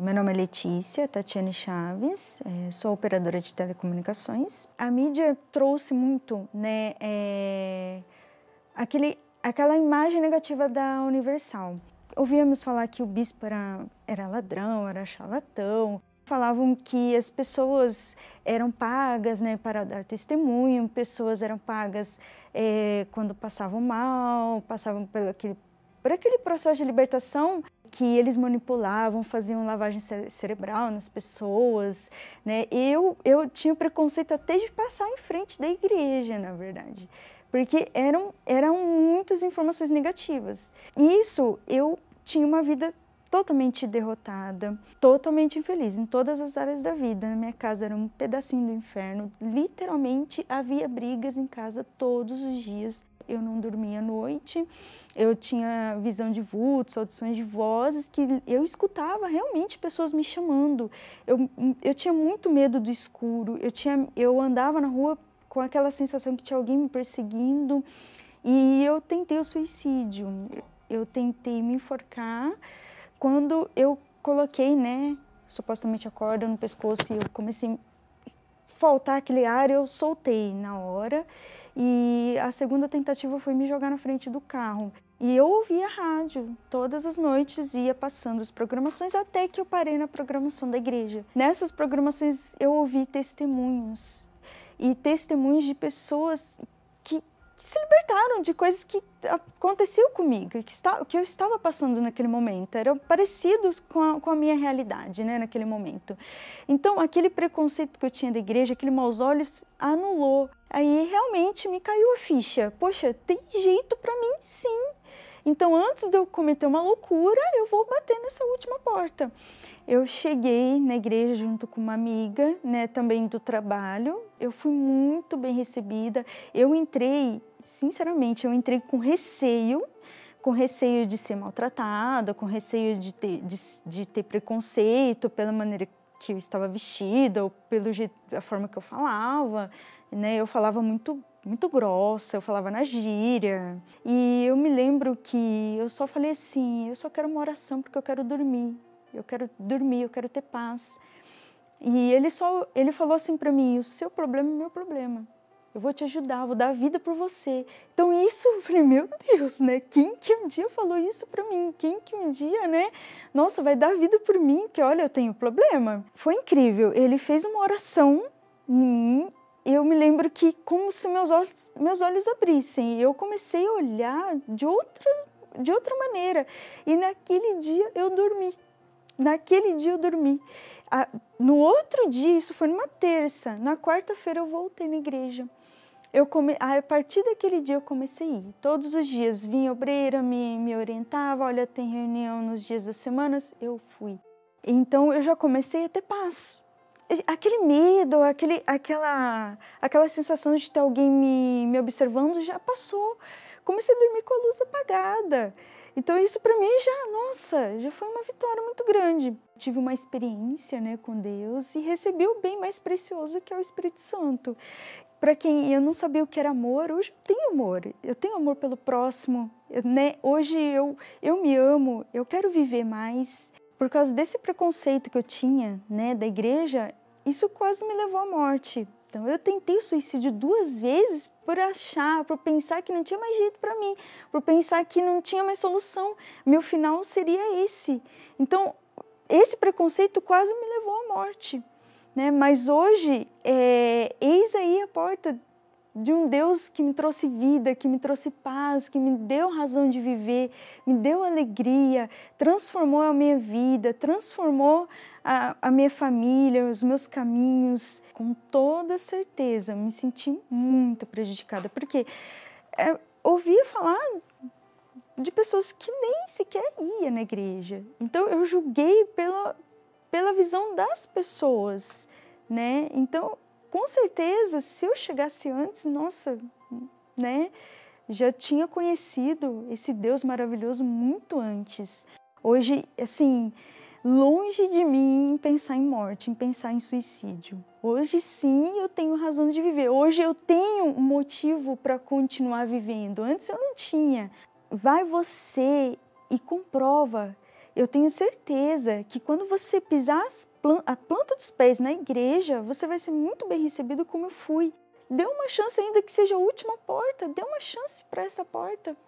Meu nome é Letícia Tatiane Chaves, é, sou operadora de telecomunicações. A mídia trouxe muito, né, é, aquele, aquela imagem negativa da Universal. Ouvíamos falar que o bispo era, era ladrão, era charlatão. Falavam que as pessoas eram pagas né, para dar testemunho, pessoas eram pagas é, quando passavam mal, passavam pelo aquele, por aquele processo de libertação que eles manipulavam, faziam lavagem cerebral nas pessoas, né? Eu eu tinha preconceito até de passar em frente da igreja, na verdade, porque eram eram muitas informações negativas. isso eu tinha uma vida totalmente derrotada, totalmente infeliz em todas as áreas da vida. Na minha casa era um pedacinho do inferno, literalmente havia brigas em casa todos os dias eu não dormia à noite, eu tinha visão de vultos, audições de vozes, que eu escutava realmente pessoas me chamando. Eu, eu tinha muito medo do escuro, eu, tinha, eu andava na rua com aquela sensação que tinha alguém me perseguindo e eu tentei o suicídio. Eu tentei me enforcar quando eu coloquei, né, supostamente a corda no pescoço e eu comecei faltar aquele ar, eu soltei na hora. E a segunda tentativa foi me jogar na frente do carro. E eu ouvia rádio todas as noites, ia passando as programações até que eu parei na programação da igreja. Nessas programações eu ouvi testemunhos e testemunhos de pessoas se libertaram de coisas que aconteciam comigo, que, está, que eu estava passando naquele momento, eram parecidos com a, com a minha realidade, né, naquele momento. Então, aquele preconceito que eu tinha da igreja, aquele maus olhos, anulou. Aí, realmente, me caiu a ficha. Poxa, tem jeito para mim, sim. Então, antes de eu cometer uma loucura, eu vou bater nessa última porta. Eu cheguei na igreja junto com uma amiga, né, também do trabalho. Eu fui muito bem recebida. Eu entrei sinceramente, eu entrei com receio, com receio de ser maltratada, com receio de ter, de, de ter preconceito pela maneira que eu estava vestida ou pelo jeito, a forma que eu falava, né? Eu falava muito muito grossa, eu falava na gíria. E eu me lembro que eu só falei assim, eu só quero uma oração porque eu quero dormir. Eu quero dormir, eu quero ter paz. E ele só ele falou assim para mim, o seu problema é meu problema eu vou te ajudar, vou dar a vida por você. Então isso, eu falei, meu Deus, né? Quem que um dia falou isso para mim? Quem que um dia, né? Nossa, vai dar a vida por mim, que olha, eu tenho problema. Foi incrível. Ele fez uma oração em mim. Eu me lembro que como se meus olhos, meus olhos abrissem. Eu comecei a olhar de outra de outra maneira. E naquele dia eu dormi naquele dia eu dormi. no outro dia, isso foi numa terça, na quarta-feira eu voltei na igreja. Eu come... a partir daquele dia eu comecei a ir. Todos os dias vinha obreira, me, me orientava, olha, tem reunião nos dias das semanas, eu fui. Então eu já comecei a ter paz. Aquele medo, aquele, aquela, aquela sensação de ter alguém me, me observando já passou. Comecei a dormir com a luz apagada. Então isso para mim já, nossa, já foi uma vitória muito grande. Tive uma experiência, né, com Deus e recebi o bem mais precioso que é o Espírito Santo. Para quem eu não sabia o que era amor, hoje eu tenho amor. Eu tenho amor pelo próximo, né? Hoje eu eu me amo, eu quero viver mais. Por causa desse preconceito que eu tinha, né, da igreja, isso quase me levou à morte, então eu tentei o suicídio duas vezes por achar, por pensar que não tinha mais jeito para mim, por pensar que não tinha mais solução, meu final seria esse. Então esse preconceito quase me levou à morte. Né? Mas hoje, é, eis aí a porta de um Deus que me trouxe vida, que me trouxe paz, que me deu razão de viver, me deu alegria, transformou a minha vida, transformou a, a minha família, os meus caminhos. Com toda certeza, me senti muito prejudicada, porque é, ouvia falar de pessoas que nem sequer ia na igreja. Então eu julguei pela, pela visão das pessoas, né? Então com certeza, se eu chegasse antes, nossa, né? Já tinha conhecido esse Deus maravilhoso muito antes. Hoje, assim, longe de mim pensar em morte, em pensar em suicídio. Hoje sim eu tenho razão de viver. Hoje eu tenho um motivo para continuar vivendo. Antes eu não tinha. Vai você e comprova eu tenho certeza que quando você pisar plan a planta dos pés na igreja, você vai ser muito bem recebido como eu fui. Dê uma chance, ainda que seja a última porta, dê uma chance para essa porta.